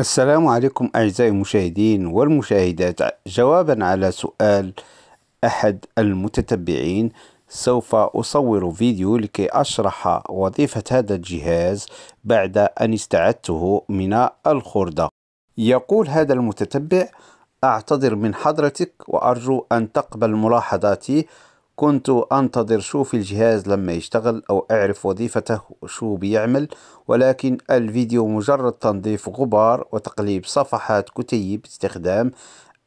السلام عليكم أعزائي المشاهدين والمشاهدات جوابا على سؤال أحد المتتبعين سوف أصور فيديو لكي أشرح وظيفة هذا الجهاز بعد أن استعدته من الخردة يقول هذا المتتبع أعتذر من حضرتك وأرجو أن تقبل ملاحظاتي كنت أنتظر شوف الجهاز لما يشتغل أو أعرف وظيفته شو بيعمل ولكن الفيديو مجرد تنظيف غبار وتقليب صفحات كتيب استخدام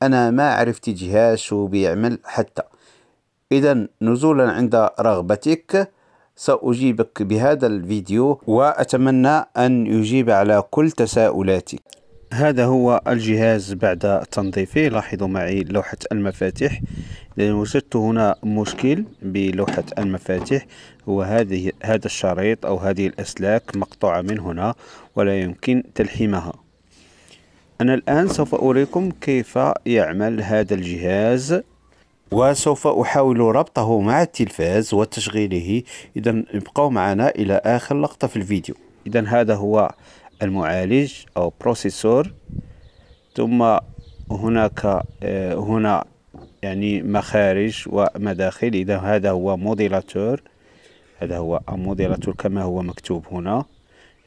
أنا ما عرفت جهاز شو بيعمل حتى إذا نزولا عند رغبتك سأجيبك بهذا الفيديو وأتمنى أن يجيب على كل تساؤلاتك هذا هو الجهاز بعد تنظيفه لاحظوا معي لوحة المفاتيح لأن وجدت هنا مشكل بلوحة المفاتيح هو هذه هذا الشريط أو هذه الأسلاك مقطوعة من هنا ولا يمكن تلحيمها أنا الآن سوف أريكم كيف يعمل هذا الجهاز وسوف أحاول ربطه مع التلفاز وتشغيله إذا ابقوا معنا إلى آخر لقطة في الفيديو إذا هذا هو المعالج أو بروسيسور ثم هناك آه، هنا يعني مخارج ومداخل إذا هذا هو موديلاتور هذا هو موديلاتور كما هو مكتوب هنا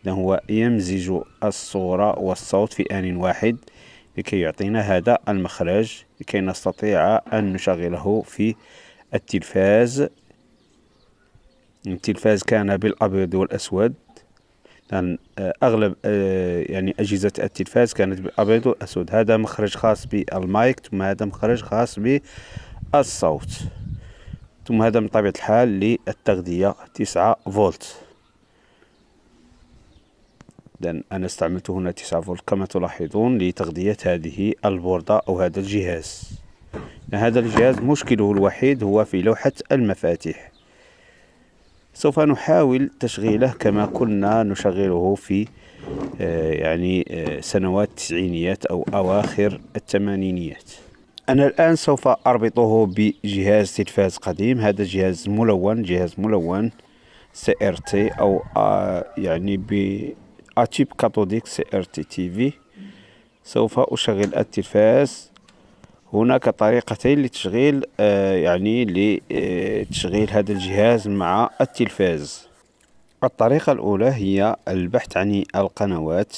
إذا هو يمزج الصورة والصوت في آن واحد لكي يعطينا هذا المخرج لكي نستطيع أن نشغله في التلفاز التلفاز كان بالأبيض والأسود لأن آه، أغلب آه، يعني أجهزة التلفاز كانت بالأبيض والأسود هذا مخرج خاص بالمايك ثم هذا مخرج خاص بالصوت ثم هذا من طبيعة الحال للتغذية 9 فولت لان أنا استعملت هنا 9 فولت كما تلاحظون لتغذية هذه البوردة أو هذا الجهاز هذا الجهاز مشكله الوحيد هو في لوحة المفاتيح سوف نحاول تشغيله كما كنا نشغله في آه، يعني آه، سنوات التسعينيات أو أواخر الثمانينيات أنا الآن سوف أربطه بجهاز تلفاز قديم هذا جهاز ملون جهاز ملون سي ار تي أو آه، يعني ب أتيب كاثوديك سي ار تي تي في سوف أشغل التلفاز هناك طريقتين لتشغيل آه، يعني لتشغيل هذا الجهاز مع التلفاز الطريقة الأولى هي البحث عن القنوات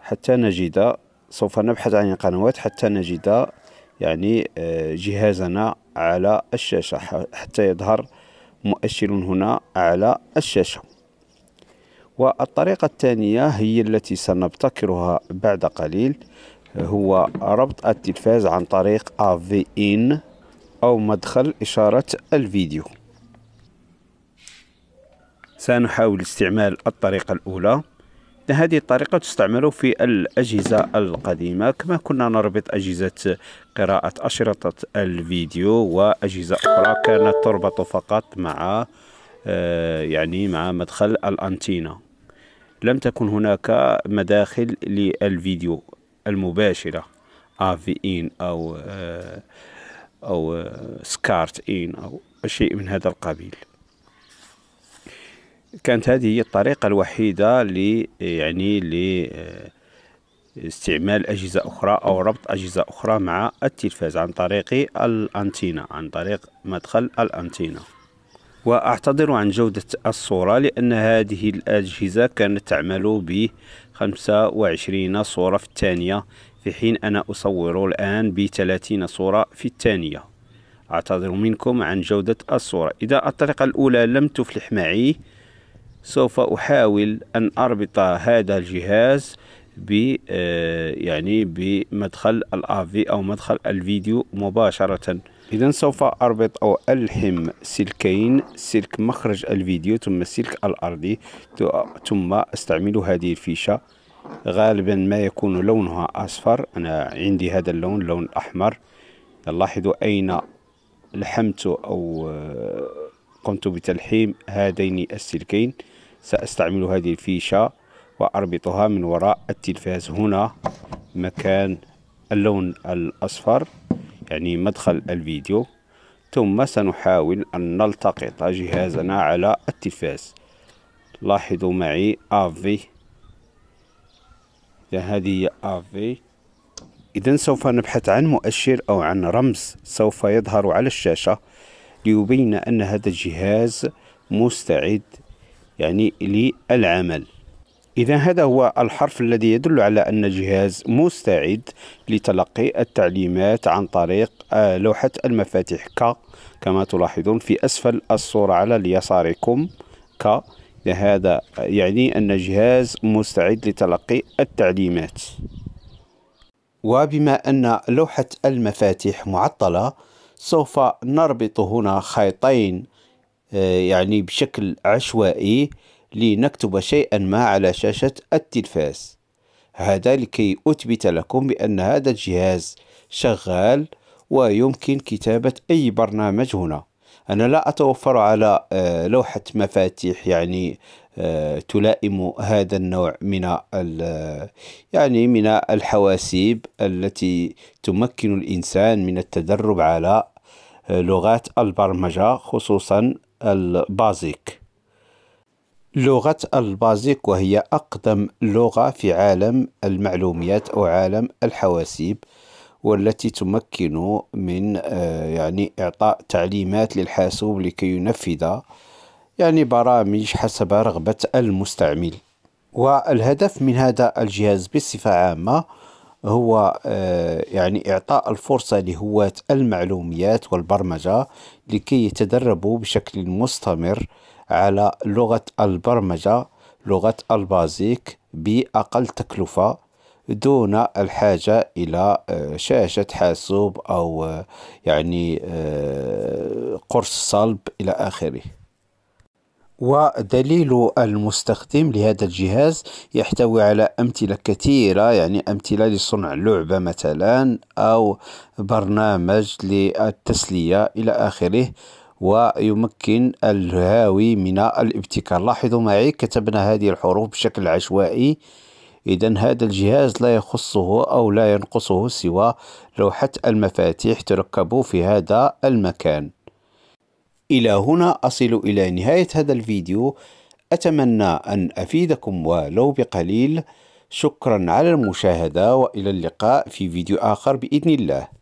حتى نجد سوف نبحث عن القنوات حتى نجد يعني آه، جهازنا على الشاشة حتى يظهر مؤشر هنا على الشاشة والطريقة الثانية هي التي سنبتكرها بعد قليل هو ربط التلفاز عن طريق AV in أو مدخل إشارة الفيديو سنحاول استعمال الطريقة الأولى هذه الطريقة تستعمل في الأجهزة القديمة كما كنا نربط أجهزة قراءة أشرطة الفيديو وأجهزة أخرى كانت تربط فقط مع آه، يعني مع مدخل الأنتينا لم تكن هناك مداخل للفيديو المباشرة افي ان او او سكارت ان او شيء من هذا القبيل كانت هذه هي الطريقة الوحيدة ل يعني ل استعمال أجهزة أخرى أو ربط أجهزة أخرى مع التلفاز عن طريق الأنتينا عن طريق مدخل الأنتينا وأعتذر عن جودة الصورة لأن هذه الأجهزة كانت تعمل ب 25 صورة في الثانية في حين أنا أصور الآن ب 30 صورة في الثانية أعتذر منكم عن جودة الصورة إذا الطريقة الأولى لم تفلح معي سوف أحاول أن أربط هذا الجهاز ب آه، يعني بمدخل الافي او مدخل الفيديو مباشره إذا سوف أربط أو ألحم سلكين سلك مخرج الفيديو ثم السلك الأرضي ثم أستعمل هذه الفيشة غالبا ما يكون لونها أصفر أنا عندي هذا اللون اللون الأحمر نلاحظ أين لحمت أو آه، قمت بتلحيم هذين السلكين سأستعمل هذه الفيشة وأربطها من وراء التلفاز هنا مكان اللون الأصفر يعني مدخل الفيديو ثم سنحاول أن نلتقط جهازنا على التلفاز لاحظوا معي أفي إذا هذه هي أفي إذا سوف نبحث عن مؤشر أو عن رمز سوف يظهر على الشاشة ليبين أن هذا الجهاز مستعد يعني للعمل إذا هذا هو الحرف الذي يدل على أن الجهاز مستعد لتلقي التعليمات عن طريق آه، لوحة المفاتيح ك كما تلاحظون في أسفل الصورة على اليساركم ك هذا يعني أن الجهاز مستعد لتلقي التعليمات وبما أن لوحة المفاتيح معطلة سوف نربط هنا خيطين آه، يعني بشكل عشوائي لنكتب شيئا ما على شاشة التلفاز هذا لكي أثبت لكم بأن هذا الجهاز شغال ويمكن كتابة أي برنامج هنا أنا لا أتوفر على آه، لوحة مفاتيح يعني آه، تلائم هذا النوع من يعني من الحواسيب التي تمكن الإنسان من التدرب على آه، لغات البرمجة خصوصا البازيك لغة البازيك وهي أقدم لغة في عالم المعلوميات أو عالم الحواسيب والتي تمكن من آه، يعني إعطاء تعليمات للحاسوب لكي ينفذ يعني برامج حسب رغبة المستعمل والهدف من هذا الجهاز بصفة عامة هو آه، يعني إعطاء الفرصة لهواة المعلوميات والبرمجة لكي يتدربوا بشكل مستمر على لغة البرمجة لغة البازيك بأقل تكلفة دون الحاجة إلى آه، شاشة حاسوب أو آه، يعني آه، قرص صلب إلى آخره ودليل المستخدم لهذا الجهاز يحتوي على أمثلة كثيرة يعني أمثلة لصنع لعبة مثلا أو برنامج للتسلية إلى آخره ويمكن الهاوي من الابتكار لاحظوا معي كتبنا هذه الحروف بشكل عشوائي إذا هذا الجهاز لا يخصه أو لا ينقصه سوى لوحة المفاتيح تركب في هذا المكان إلى هنا أصل إلى نهاية هذا الفيديو أتمنى أن أفيدكم ولو بقليل شكرا على المشاهدة وإلى اللقاء في فيديو آخر بإذن الله